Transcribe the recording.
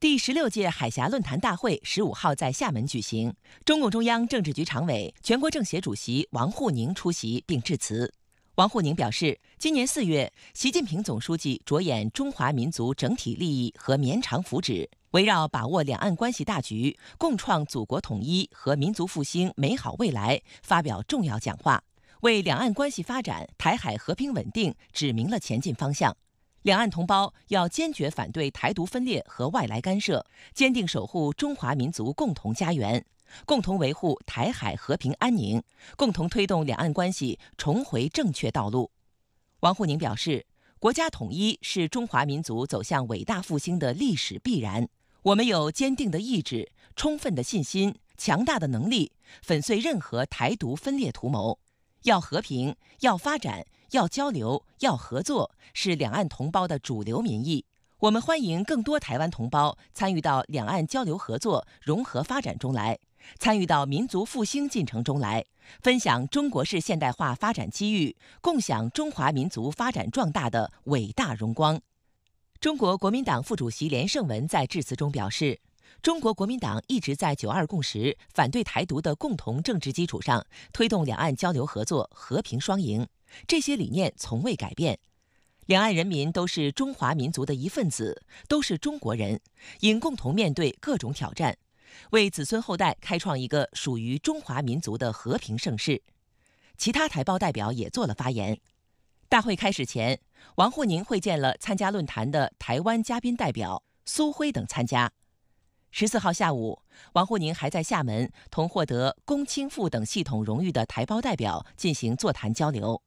第十六届海峡论坛大会十五号在厦门举行。中共中央政治局常委、全国政协主席王沪宁出席并致辞。王沪宁表示，今年四月，习近平总书记着眼中华民族整体利益和绵长福祉，围绕把握两岸关系大局、共创祖国统一和民族复兴美好未来发表重要讲话，为两岸关系发展、台海和平稳定指明了前进方向。两岸同胞要坚决反对台独分裂和外来干涉，坚定守护中华民族共同家园，共同维护台海和平安宁，共同推动两岸关系重回正确道路。王沪宁表示，国家统一是中华民族走向伟大复兴的历史必然，我们有坚定的意志、充分的信心、强大的能力，粉碎任何台独分裂图谋。要和平，要发展，要交流，要合作，是两岸同胞的主流民意。我们欢迎更多台湾同胞参与到两岸交流合作、融合发展中来，参与到民族复兴进程中来，分享中国式现代化发展机遇，共享中华民族发展壮大的伟大荣光。中国国民党副主席连胜文在致辞中表示。中国国民党一直在“九二共识”反对台独的共同政治基础上，推动两岸交流合作、和平双赢。这些理念从未改变。两岸人民都是中华民族的一份子，都是中国人，应共同面对各种挑战，为子孙后代开创一个属于中华民族的和平盛世。其他台报代表也做了发言。大会开始前，王沪宁会见了参加论坛的台湾嘉宾代表苏辉等参加。十四号下午，王沪宁还在厦门同获得公勋、副等系统荣誉的台胞代表进行座谈交流。